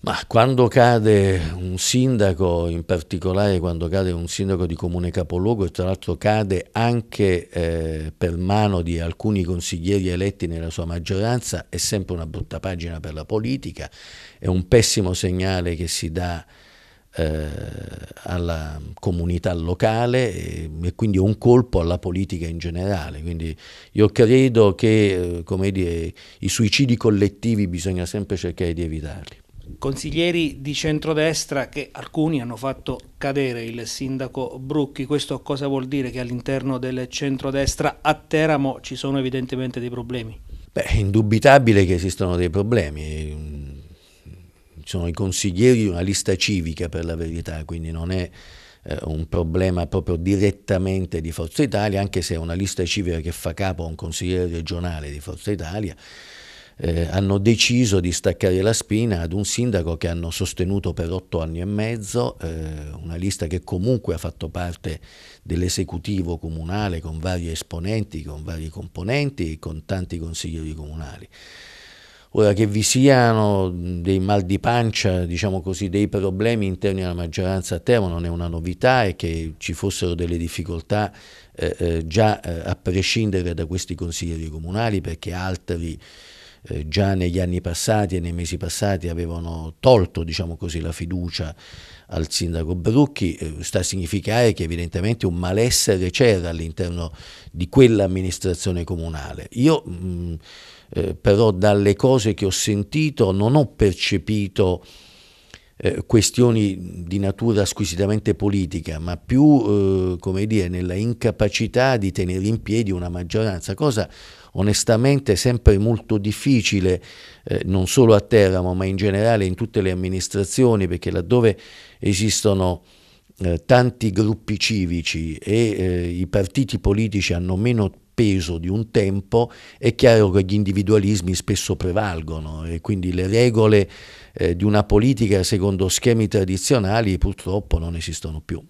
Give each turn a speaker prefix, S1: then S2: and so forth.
S1: Ma quando cade un sindaco, in particolare quando cade un sindaco di comune capoluogo e tra l'altro cade anche eh, per mano di alcuni consiglieri eletti nella sua maggioranza, è sempre una brutta pagina per la politica, è un pessimo segnale che si dà eh, alla comunità locale e, e quindi un colpo alla politica in generale. Quindi io credo che eh, dire, i suicidi collettivi bisogna sempre cercare di evitarli
S2: consiglieri di centrodestra che alcuni hanno fatto cadere il sindaco Brucchi. Questo cosa vuol dire? Che all'interno del centrodestra a Teramo ci sono evidentemente dei problemi?
S1: Beh, è indubitabile che esistano dei problemi. Sono i consiglieri di una lista civica per la verità, quindi non è eh, un problema proprio direttamente di Forza Italia, anche se è una lista civica che fa capo a un consigliere regionale di Forza Italia eh, hanno deciso di staccare la spina ad un sindaco che hanno sostenuto per otto anni e mezzo, eh, una lista che comunque ha fatto parte dell'esecutivo comunale con vari esponenti, con vari componenti e con tanti consiglieri comunali. Ora che vi siano dei mal di pancia, diciamo così, dei problemi interni alla maggioranza a Teramo non è una novità e che ci fossero delle difficoltà eh, eh già eh, a prescindere da questi consiglieri comunali perché altri eh, già negli anni passati e nei mesi passati avevano tolto diciamo così, la fiducia al sindaco Brucchi, eh, sta a significare che evidentemente un malessere c'era all'interno di quell'amministrazione comunale. Io mh, mm, eh, però dalle cose che ho sentito non ho percepito eh, questioni di natura squisitamente politica, ma più eh, come dire, nella incapacità di tenere in piedi una maggioranza, cosa onestamente sempre molto difficile, eh, non solo a Teramo, ma in generale in tutte le amministrazioni, perché laddove esistono eh, tanti gruppi civici e eh, i partiti politici hanno meno peso di un tempo, è chiaro che gli individualismi spesso prevalgono e quindi le regole eh, di una politica secondo schemi tradizionali purtroppo non esistono più.